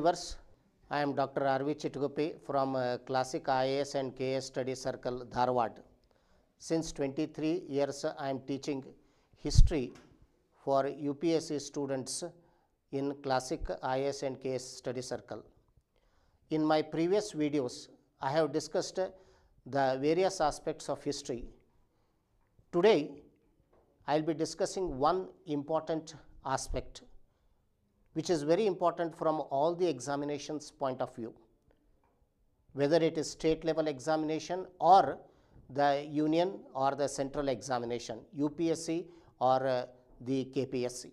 viewers, I am Dr. Arvi Chitgupi from uh, Classic IAS and KS Study Circle, Dharwad. Since 23 years, I am teaching history for UPSC students in Classic IAS and KS Study Circle. In my previous videos, I have discussed uh, the various aspects of history. Today, I will be discussing one important aspect which is very important from all the examinations point of view, whether it is state level examination or the union or the central examination, UPSC or uh, the KPSC.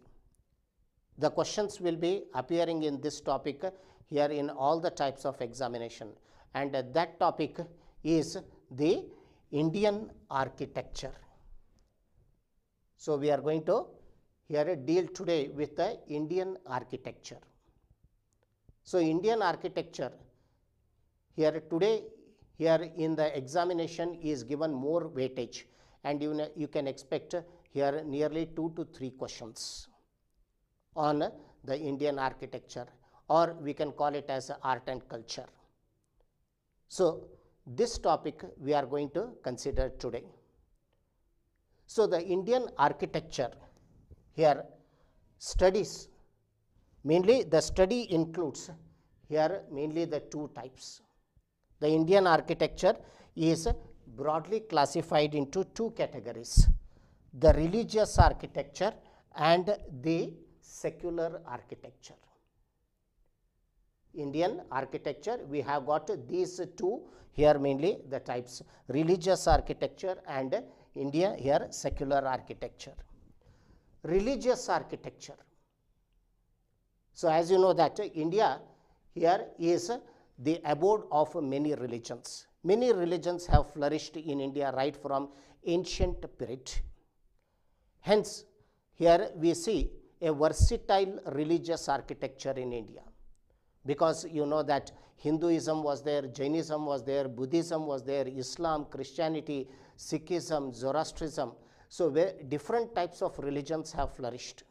The questions will be appearing in this topic here in all the types of examination and uh, that topic is the Indian architecture. So, we are going to here deal today with the Indian architecture. So, Indian architecture here today here in the examination is given more weightage and you, you can expect here nearly 2 to 3 questions on the Indian architecture or we can call it as art and culture. So, this topic we are going to consider today. So, the Indian architecture here studies mainly the study includes here mainly the two types the indian architecture is broadly classified into two categories the religious architecture and the secular architecture indian architecture we have got these two here mainly the types religious architecture and india here secular architecture religious architecture. So, as you know that uh, India here is uh, the abode of many religions. Many religions have flourished in India right from ancient period. Hence, here we see a versatile religious architecture in India because you know that Hinduism was there, Jainism was there, Buddhism was there, Islam, Christianity, Sikhism, Zoroastrianism, so, where different types of religions have flourished.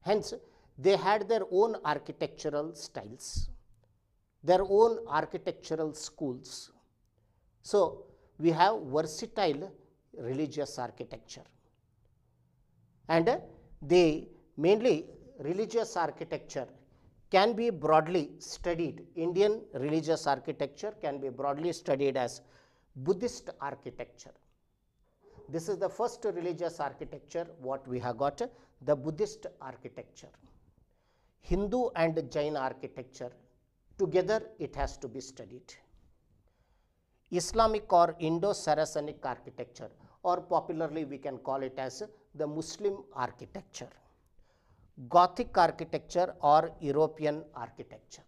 Hence, they had their own architectural styles, their own architectural schools. So, we have versatile religious architecture and they mainly religious architecture can be broadly studied. Indian religious architecture can be broadly studied as Buddhist architecture. This is the first religious architecture what we have got the Buddhist architecture. Hindu and Jain architecture together it has to be studied. Islamic or Indo-Saracenic architecture or popularly we can call it as the Muslim architecture, Gothic architecture or European architecture.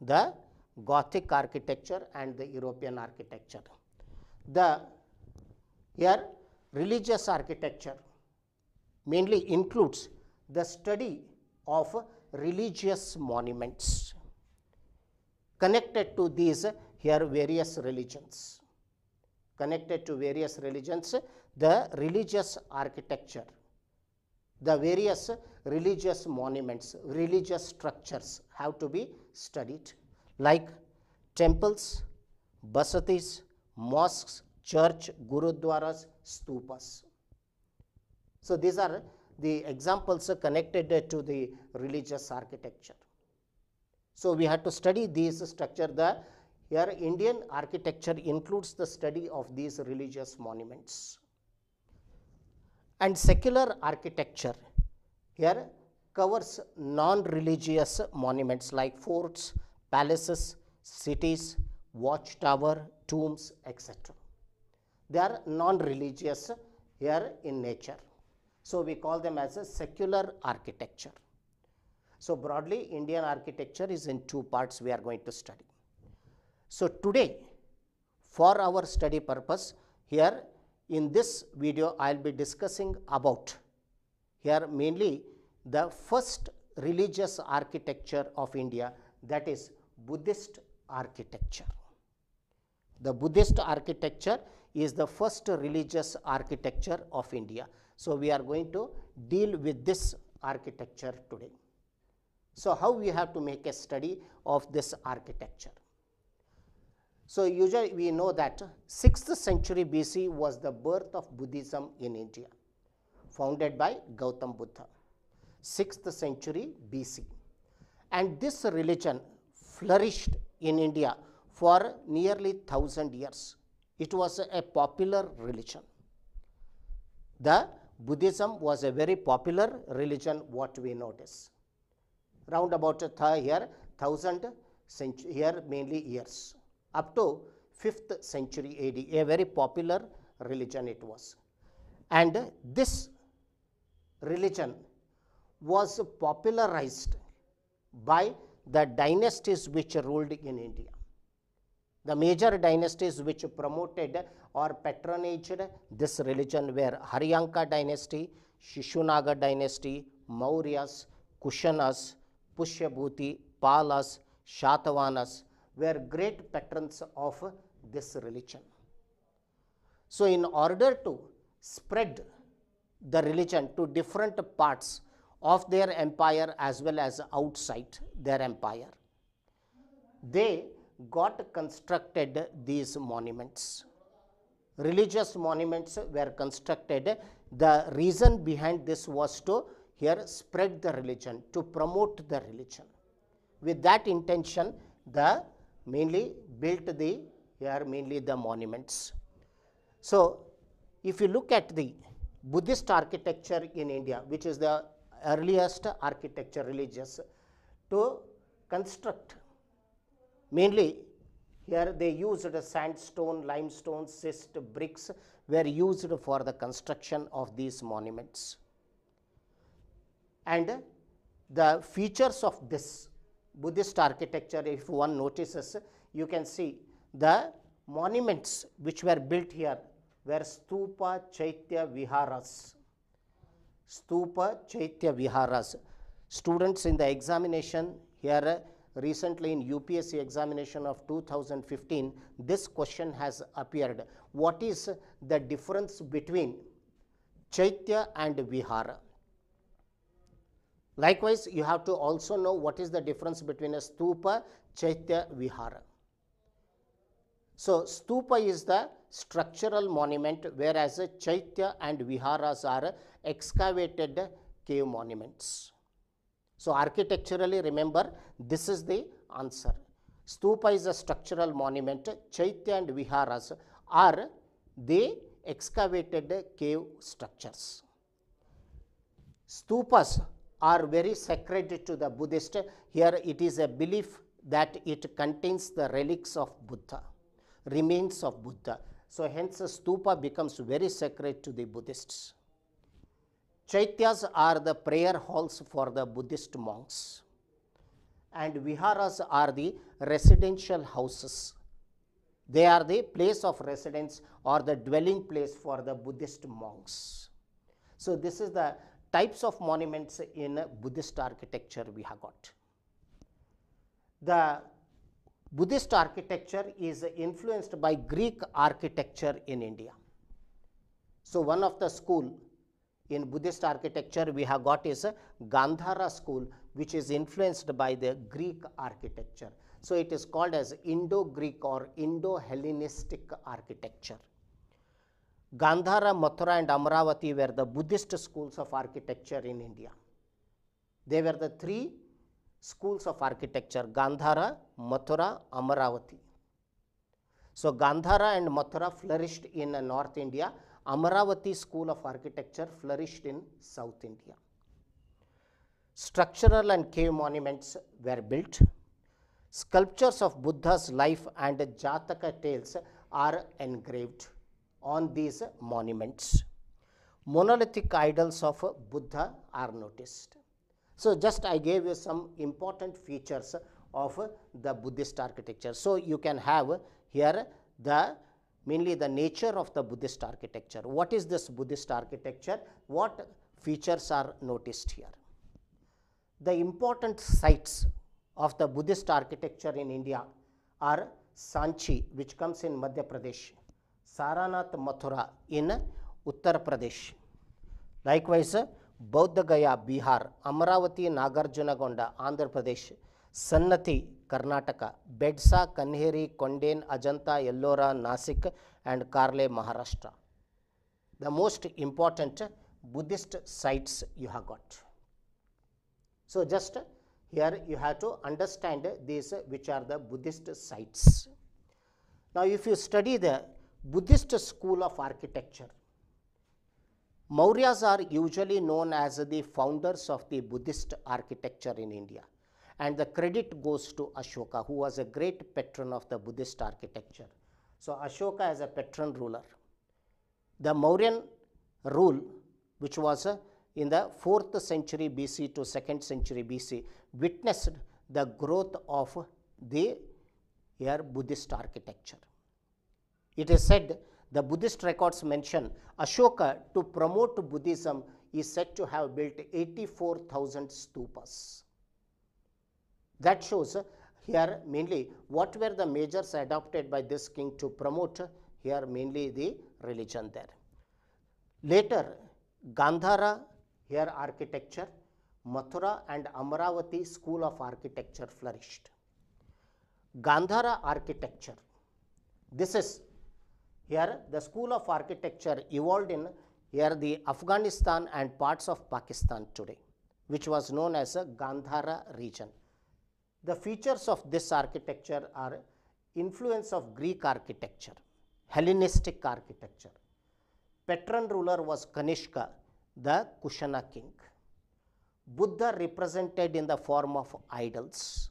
The Gothic architecture and the European architecture. The here religious architecture mainly includes the study of religious monuments connected to these here various religions. Connected to various religions, the religious architecture, the various religious monuments, religious structures have to be studied like temples, basatis, mosques, church, gurudwaras, stupas. So these are the examples connected to the religious architecture. So we had to study these structure. The here Indian architecture includes the study of these religious monuments. And secular architecture here covers non-religious monuments like forts, palaces, cities, watchtower, tombs, etc. They are non-religious here in nature. So, we call them as a secular architecture. So, broadly Indian architecture is in two parts we are going to study. So, today for our study purpose here in this video I will be discussing about here mainly the first religious architecture of India that is Buddhist architecture. The Buddhist architecture is the first religious architecture of India. So, we are going to deal with this architecture today. So, how we have to make a study of this architecture? So, usually we know that 6th century BC was the birth of Buddhism in India, founded by Gautam Buddha, 6th century BC. And this religion flourished in India for nearly 1000 years it was a popular religion. The Buddhism was a very popular religion what we notice. Round about th thousand century mainly years up to 5th century AD a very popular religion it was. And this religion was popularized by the dynasties which ruled in India. The major dynasties which promoted or patronaged this religion were Haryanka dynasty, Shishunaga dynasty, Mauryas, Kushanas, Pushyabhuti, Palas, Shatavanas were great patrons of this religion. So, in order to spread the religion to different parts of their empire as well as outside their empire, they got constructed these monuments religious monuments were constructed the reason behind this was to here spread the religion to promote the religion with that intention the mainly built the here mainly the monuments so if you look at the buddhist architecture in india which is the earliest architecture religious to construct Mainly here they used sandstone, limestone, schist, bricks were used for the construction of these monuments. And the features of this Buddhist architecture, if one notices, you can see the monuments which were built here were stupa chaitya viharas. Stupa chaitya viharas. Students in the examination here recently in UPSC examination of 2015, this question has appeared. What is the difference between Chaitya and Vihara? Likewise, you have to also know what is the difference between a stupa, Chaitya, Vihara. So, stupa is the structural monument whereas Chaitya and Viharas are excavated cave monuments. So, architecturally remember this is the answer. Stupa is a structural monument, Chaitya and Viharas are the excavated cave structures. Stupas are very sacred to the Buddhist. Here it is a belief that it contains the relics of Buddha, remains of Buddha. So, hence stupa becomes very sacred to the Buddhists. Chaityas are the prayer halls for the Buddhist monks and viharas are the residential houses. They are the place of residence or the dwelling place for the Buddhist monks. So, this is the types of monuments in Buddhist architecture we have got. The Buddhist architecture is influenced by Greek architecture in India. So, one of the school in Buddhist architecture we have got is Gandhara school which is influenced by the Greek architecture. So, it is called as Indo-Greek or Indo-Hellenistic architecture. Gandhara, Mathura and Amaravati were the Buddhist schools of architecture in India. They were the three schools of architecture Gandhara, Mathura, Amaravati. So, Gandhara and Mathura flourished in North India Amaravati school of architecture flourished in South India. Structural and cave monuments were built. Sculptures of Buddha's life and Jataka tales are engraved on these monuments. Monolithic idols of Buddha are noticed. So, just I gave you some important features of the Buddhist architecture. So, you can have here the mainly the nature of the Buddhist architecture. What is this Buddhist architecture? What features are noticed here? The important sites of the Buddhist architecture in India are Sanchi, which comes in Madhya Pradesh, Saranath Mathura in Uttar Pradesh. Likewise, Bauddha Gaya, Bihar, Amaravati Gonda, Andhra Pradesh, Sannati Karnataka, ಬೆಡ್ಸಾ Kanheri, ಕೊಂಡೇನ್ Ajanta, Ellora Nashik and Karle Maharashtra. the most important Buddhist sites you have got. So, just here you have to understand these which are the Buddhist sites. Now, if you study the Buddhist school of architecture, Mauryas are usually known as the founders of the Buddhist architecture in India and the credit goes to Ashoka who was a great patron of the Buddhist architecture. So, Ashoka is a patron ruler. The Mauryan rule which was uh, in the 4th century BC to 2nd century BC witnessed the growth of the here Buddhist architecture. It is said the Buddhist records mention Ashoka to promote Buddhism is said to have built 84,000 stupas. That shows uh, here mainly what were the measures adopted by this king to promote uh, here mainly the religion there. Later Gandhara here architecture, Mathura and Amaravati school of architecture flourished. Gandhara architecture, this is here the school of architecture evolved in here the Afghanistan and parts of Pakistan today, which was known as a uh, Gandhara region. The features of this architecture are influence of Greek architecture, Hellenistic architecture. Patron ruler was Kanishka, the Kushana king. Buddha represented in the form of idols.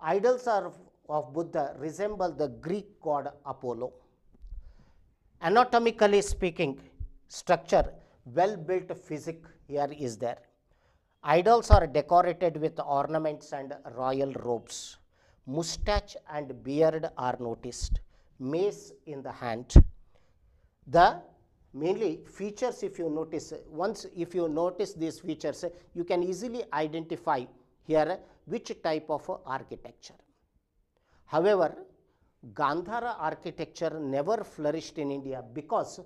Idols are of Buddha resemble the Greek god Apollo. Anatomically speaking, structure well built physique here is there. Idols are decorated with ornaments and royal robes. Mustache and beard are noticed. Mace in the hand. The mainly features if you notice, once if you notice these features, you can easily identify here which type of architecture. However, Gandhara architecture never flourished in India because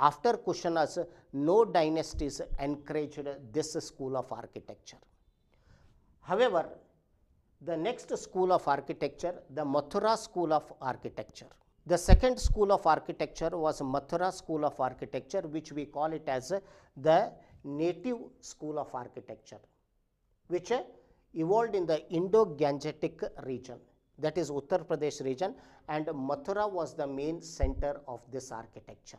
after Kushanas, no dynasties encouraged this school of architecture. However, the next school of architecture, the Mathura school of architecture. The second school of architecture was Mathura school of architecture, which we call it as the native school of architecture, which evolved in the Indo-Gangetic region, that is Uttar Pradesh region and Mathura was the main center of this architecture.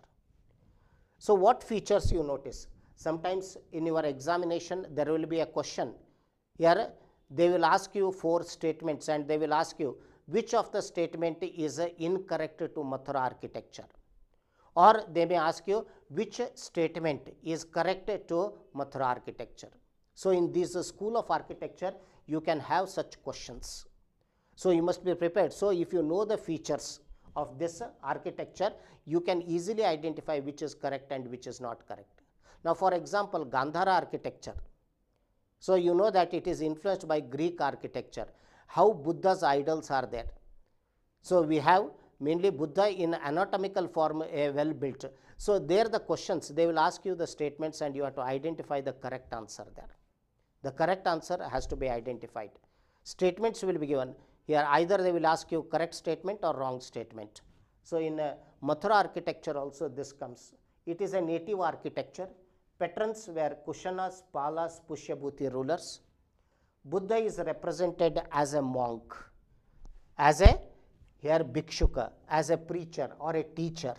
So, what features you notice? Sometimes in your examination there will be a question here they will ask you four statements and they will ask you which of the statement is incorrect to Mathura architecture or they may ask you which statement is correct to Mathura architecture. So, in this school of architecture you can have such questions. So, you must be prepared. So, if you know the features of this architecture, you can easily identify which is correct and which is not correct. Now, for example, Gandhara architecture. So, you know that it is influenced by Greek architecture, how Buddha's idols are there. So, we have mainly Buddha in anatomical form a eh, well built. So, there the questions they will ask you the statements and you have to identify the correct answer there. The correct answer has to be identified. Statements will be given here either they will ask you correct statement or wrong statement. So, in uh, Mathura architecture also this comes. It is a native architecture. Patrons were Kushanas, Palas, Pushyabhuti rulers. Buddha is represented as a monk, as a here bhikshuka, as a preacher or a teacher.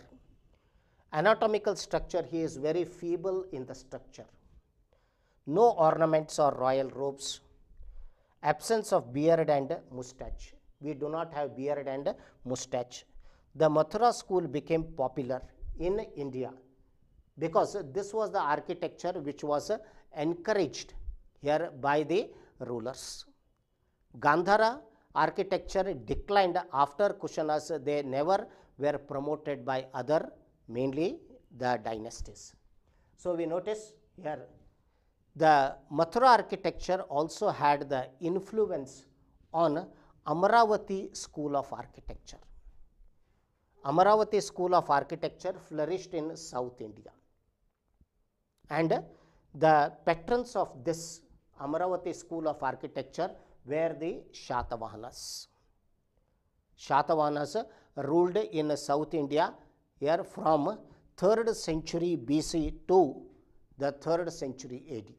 Anatomical structure, he is very feeble in the structure. No ornaments or royal robes, absence of beard and moustache. We do not have beard and moustache. The Mathura school became popular in India because this was the architecture which was encouraged here by the rulers. Gandhara architecture declined after Kushanas, they never were promoted by other mainly the dynasties. So, we notice here the Mathura architecture also had the influence on Amaravati school of architecture. Amaravati school of architecture flourished in South India and the patrons of this Amaravati school of architecture were the Shatavahanas. Shatavahanas ruled in South India here from 3rd century BC to the 3rd century AD.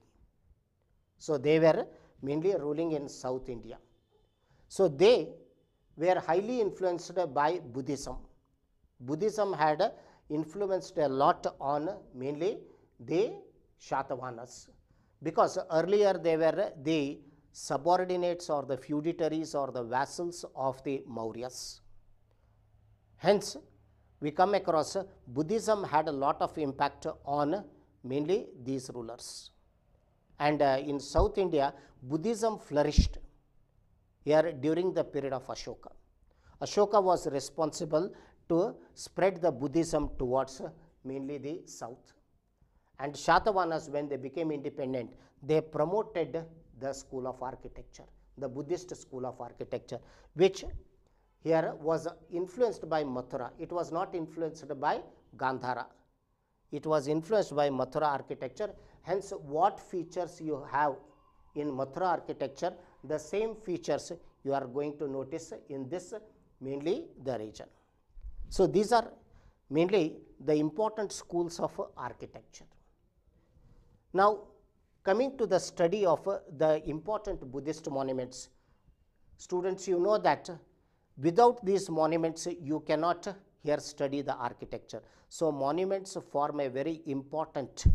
So, they were mainly ruling in South India. So, they were highly influenced by Buddhism. Buddhism had influenced a lot on mainly the Shatavanas because earlier they were the subordinates or the feudatories or the vassals of the Mauryas. Hence, we come across Buddhism had a lot of impact on mainly these rulers and uh, in South India, Buddhism flourished here during the period of Ashoka. Ashoka was responsible to spread the Buddhism towards uh, mainly the south. And Shatavanas, when they became independent, they promoted the school of architecture, the Buddhist school of architecture, which here was influenced by Mathura. It was not influenced by Gandhara. It was influenced by Mathura architecture Hence, what features you have in Mathura architecture, the same features you are going to notice in this mainly the region. So, these are mainly the important schools of architecture. Now, coming to the study of the important Buddhist monuments, students you know that without these monuments you cannot here study the architecture. So, monuments form a very important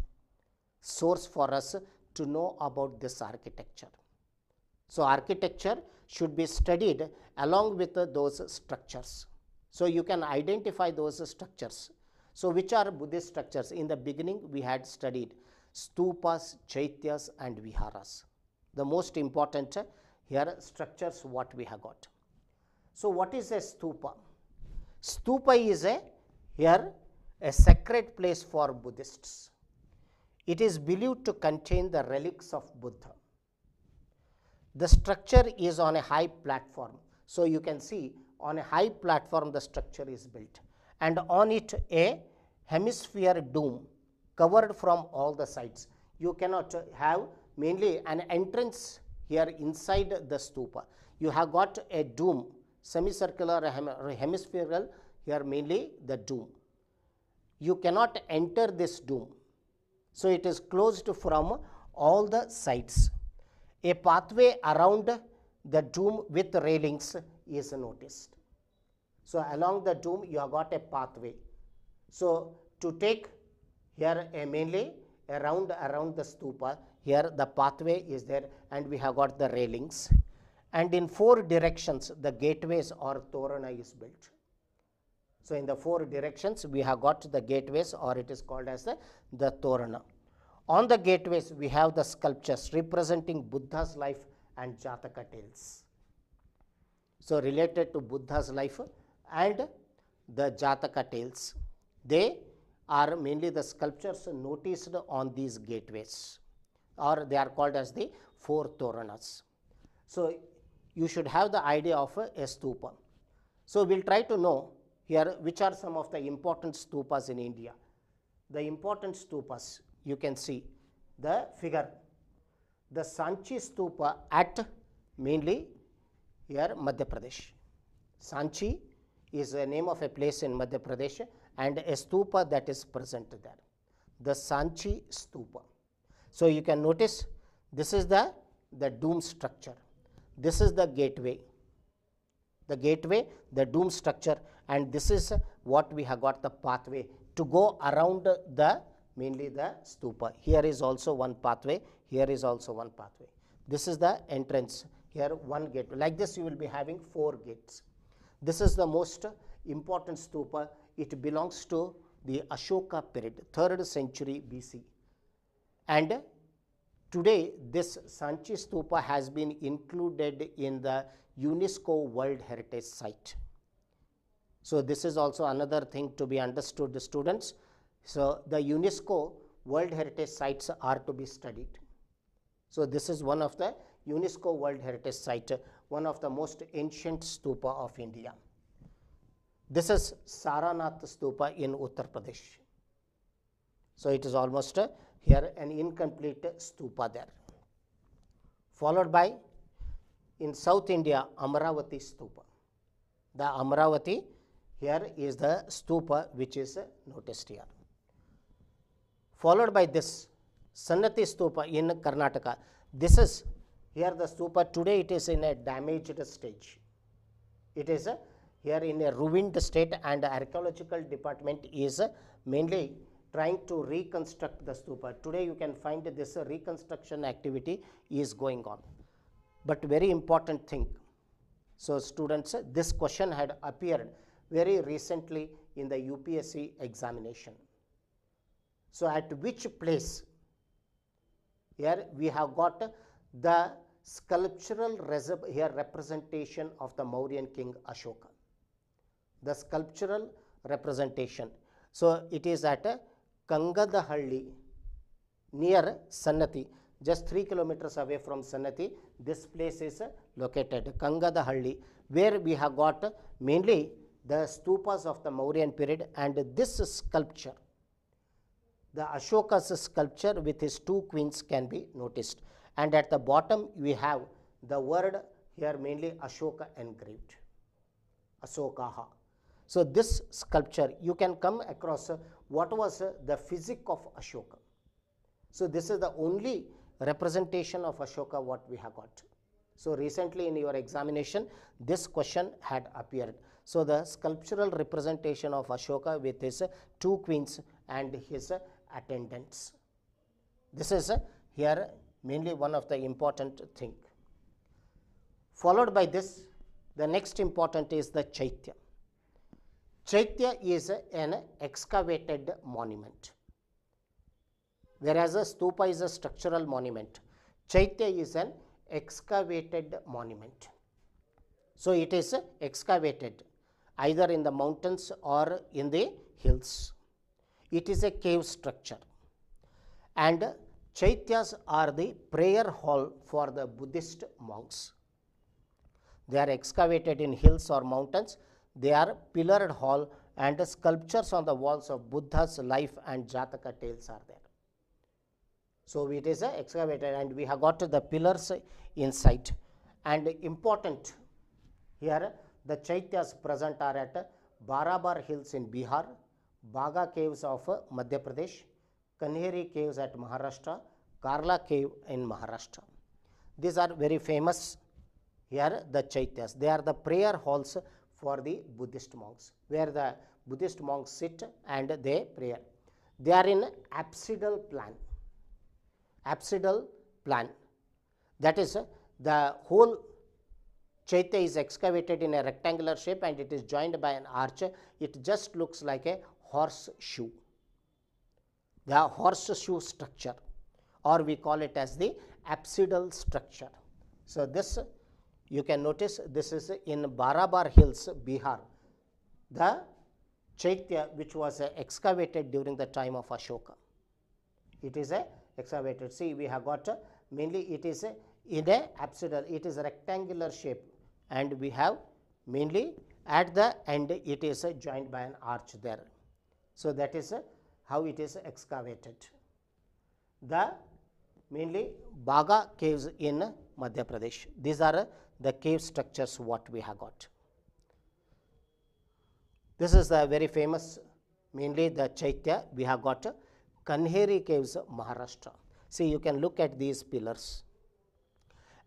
source for us to know about this architecture. So, architecture should be studied along with uh, those structures. So, you can identify those structures. So, which are Buddhist structures? In the beginning, we had studied stupas, chaityas and viharas. The most important uh, here structures what we have got. So, what is a stupa? Stupa is a here a sacred place for Buddhists. It is believed to contain the relics of Buddha. The structure is on a high platform. So, you can see on a high platform the structure is built and on it a hemisphere dome covered from all the sides. You cannot have mainly an entrance here inside the stupa. You have got a dome semicircular or hemispherical here mainly the dome. You cannot enter this dome. So, it is closed from all the sides. A pathway around the dome with railings is noticed. So, along the dome you have got a pathway. So, to take here mainly around around the stupa here the pathway is there and we have got the railings and in four directions the gateways or torana is built. So, in the four directions we have got the gateways or it is called as the, the Torana. On the gateways we have the sculptures representing Buddha's life and Jataka tales. So, related to Buddha's life and the Jataka tales. They are mainly the sculptures noticed on these gateways or they are called as the four Toranas. So, you should have the idea of a stupa. So, we will try to know here, which are some of the important stupas in India? The important stupas, you can see the figure. The Sanchi stupa at mainly here Madhya Pradesh. Sanchi is the name of a place in Madhya Pradesh and a stupa that is present there. The Sanchi stupa. So, you can notice this is the, the dome structure. This is the gateway. The gateway, the dome structure and this is what we have got the pathway to go around the mainly the stupa. Here is also one pathway, here is also one pathway. This is the entrance, here one gate. Like this you will be having four gates. This is the most important stupa. It belongs to the Ashoka period, 3rd century BC. And today this Sanchi stupa has been included in the UNESCO World Heritage Site. So, this is also another thing to be understood the students. So, the UNESCO World Heritage Sites are to be studied. So, this is one of the UNESCO World Heritage Site, one of the most ancient stupa of India. This is Saranath stupa in Uttar Pradesh. So, it is almost uh, here an incomplete stupa there. Followed by in South India, Amravati stupa. The Amravati here is the stupa which is noticed here. Followed by this Sannati stupa in Karnataka. This is here the stupa today it is in a damaged stage. It is here in a ruined state and archaeological department is mainly trying to reconstruct the stupa. Today you can find this reconstruction activity is going on. But very important thing. So, students this question had appeared very recently in the UPSC examination. So, at which place? Here we have got the sculptural here representation of the Mauryan king Ashoka, the sculptural representation. So, it is at Kangadahalli near Sannati, just 3 kilometers away from Sannati, this place is located Kangadahalli, where we have got mainly the stupas of the Mauryan period and this sculpture, the Ashoka's sculpture with his two queens can be noticed. And at the bottom we have the word here mainly Ashoka engraved, Asokaha. So, this sculpture you can come across what was the physique of Ashoka. So, this is the only representation of Ashoka what we have got. So, recently in your examination this question had appeared. So, the sculptural representation of Ashoka with his two queens and his attendants. This is here mainly one of the important thing. Followed by this, the next important is the Chaitya. Chaitya is an excavated monument, whereas a stupa is a structural monument. Chaitya is an excavated monument. So, it is excavated either in the mountains or in the hills. It is a cave structure and Chaityas are the prayer hall for the Buddhist monks. They are excavated in hills or mountains. They are pillared hall and sculptures on the walls of Buddha's life and Jataka tales are there. So, it is excavated and we have got the pillars inside and important here the Chaityas present are at Barabar Hills in Bihar, Baga Caves of Madhya Pradesh, Kanheri Caves at Maharashtra, Karla Cave in Maharashtra. These are very famous here the Chaityas. They are the prayer halls for the Buddhist monks, where the Buddhist monks sit and they pray. They are in apsidal plan. Apsidal plan. That is, the whole Chaitya is excavated in a rectangular shape and it is joined by an arch. It just looks like a horseshoe. The horseshoe structure or we call it as the apsidal structure. So, this you can notice this is in Barabar Hills, Bihar. The Chaitya which was uh, excavated during the time of Ashoka. It is a excavated. See, we have got uh, mainly it is in a apsidal, it is rectangular shape and we have mainly at the end it is joined by an arch there. So, that is how it is excavated. The mainly Baga caves in Madhya Pradesh. These are the cave structures what we have got. This is the very famous mainly the Chaitya we have got Kanheri caves Maharashtra. See you can look at these pillars.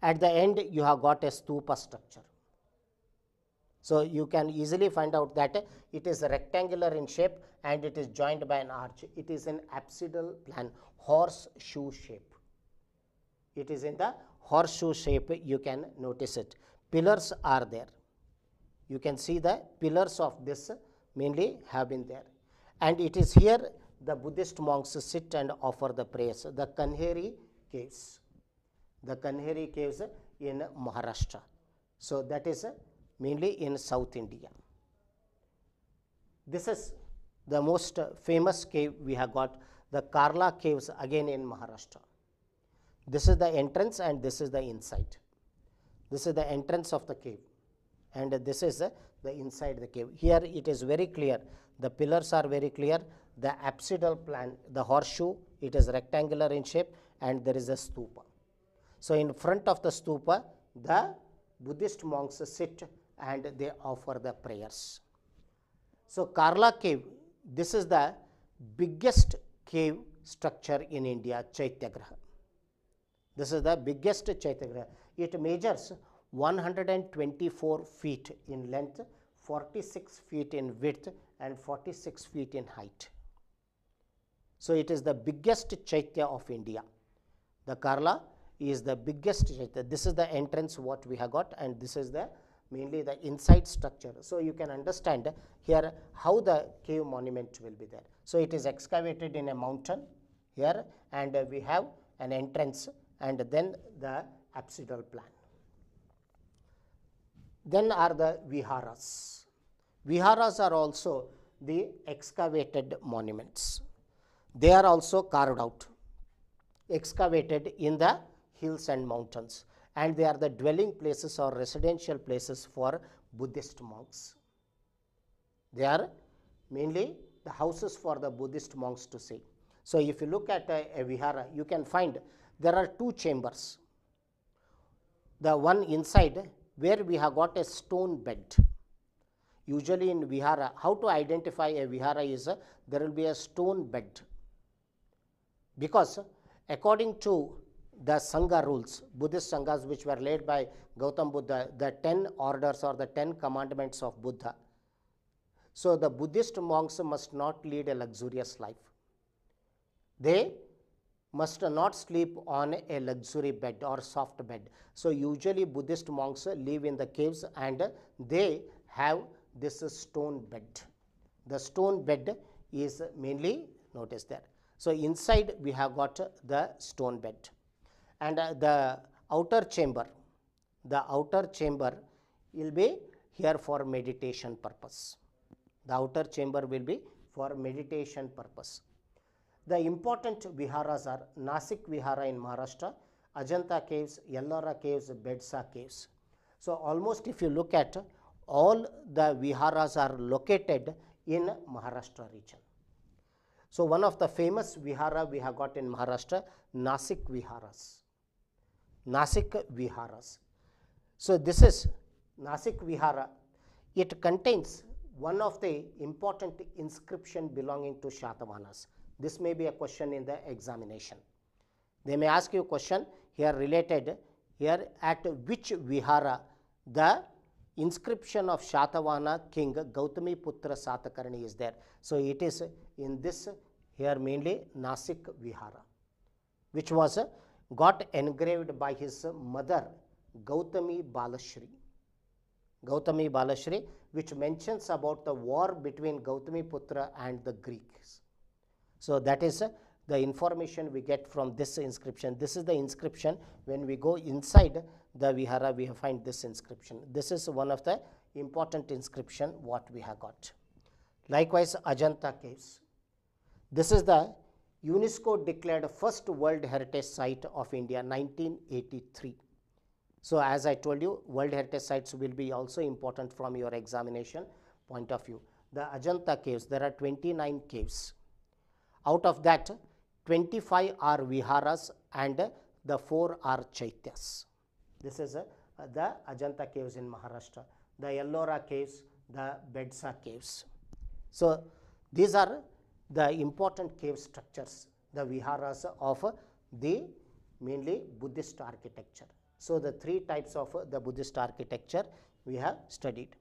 At the end you have got a stupa structure. So, you can easily find out that it is rectangular in shape and it is joined by an arch. It is in apsidal plan, horseshoe shape. It is in the horseshoe shape, you can notice it. Pillars are there. You can see the pillars of this mainly have been there. And it is here the Buddhist monks sit and offer the prayers, the Kanheri caves. The Kanheri caves in Maharashtra. So, that is mainly in South India. This is the most famous cave we have got the Karla caves again in Maharashtra. This is the entrance and this is the inside. This is the entrance of the cave and this is the inside the cave. Here it is very clear, the pillars are very clear, the apsidal plan, the horseshoe, it is rectangular in shape and there is a stupa. So, in front of the stupa, the Buddhist monks sit and they offer the prayers. So, Karla cave, this is the biggest cave structure in India, Chaityagraha. This is the biggest Chaityagraha. It measures 124 feet in length, 46 feet in width and 46 feet in height. So, it is the biggest Chaitya of India. The Karla is the biggest Chaitya. This is the entrance what we have got and this is the mainly the inside structure. So, you can understand here how the cave monument will be there. So, it is excavated in a mountain here and we have an entrance and then the apsidal plan. Then are the viharas. Viharas are also the excavated monuments. They are also carved out, excavated in the hills and mountains and they are the dwelling places or residential places for Buddhist monks. They are mainly the houses for the Buddhist monks to see. So, if you look at a, a vihara, you can find there are two chambers. The one inside where we have got a stone bed. Usually in vihara, how to identify a vihara is uh, there will be a stone bed because according to the Sangha rules, Buddhist Sanghas which were laid by Gautam Buddha, the 10 orders or the 10 commandments of Buddha. So, the Buddhist monks must not lead a luxurious life. They must not sleep on a luxury bed or soft bed. So, usually Buddhist monks live in the caves and they have this stone bed. The stone bed is mainly noticed there. So, inside we have got the stone bed and uh, the outer chamber, the outer chamber will be here for meditation purpose. The outer chamber will be for meditation purpose. The important viharas are Nasik Vihara in Maharashtra, Ajanta caves, Yellara caves, Bedsa caves. So, almost if you look at all the viharas are located in Maharashtra region. So, one of the famous vihara we have got in Maharashtra, Nasik Viharas. Nasik Viharas. So, this is Nasik Vihara. It contains one of the important inscription belonging to Shatavanas. This may be a question in the examination. They may ask you a question here related here at which Vihara the inscription of Shatavana king Gautami Putra Satakarni is there. So, it is in this here mainly Nasik Vihara which was got engraved by his mother Gautami Balashri. Gautami Balashri, which mentions about the war between Gautami Putra and the Greeks. So, that is the information we get from this inscription. This is the inscription when we go inside the Vihara, we find this inscription. This is one of the important inscription what we have got. Likewise, Ajanta caves. This is the UNESCO declared first World Heritage Site of India 1983. So as I told you, World Heritage Sites will be also important from your examination point of view. The Ajanta caves, there are 29 caves. Out of that, 25 are viharas and the 4 are chaityas. This is uh, the Ajanta caves in Maharashtra, the Ellora caves, the Bedsa caves. So, these are the important cave structures, the viharas of the mainly Buddhist architecture. So, the three types of the Buddhist architecture we have studied.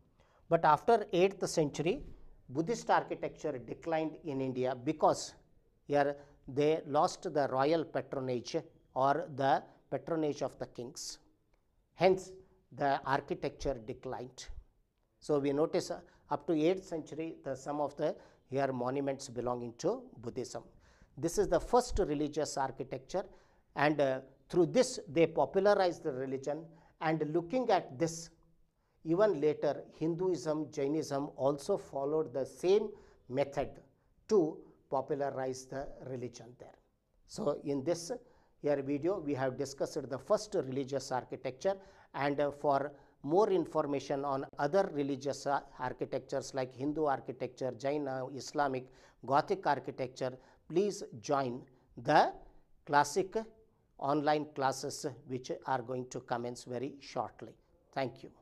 But after 8th century, Buddhist architecture declined in India because here they lost the royal patronage or the patronage of the kings. Hence, the architecture declined. So, we notice uh, up to 8th century the some of the here monuments belonging to Buddhism. This is the first religious architecture and uh, through this they popularized the religion and looking at this even later Hinduism, Jainism also followed the same method to popularize the religion there. So, in this here video we have discussed the first religious architecture and uh, for more information on other religious uh, architectures like Hindu architecture, Jaina, uh, Islamic, Gothic architecture, please join the classic online classes which are going to commence very shortly. Thank you.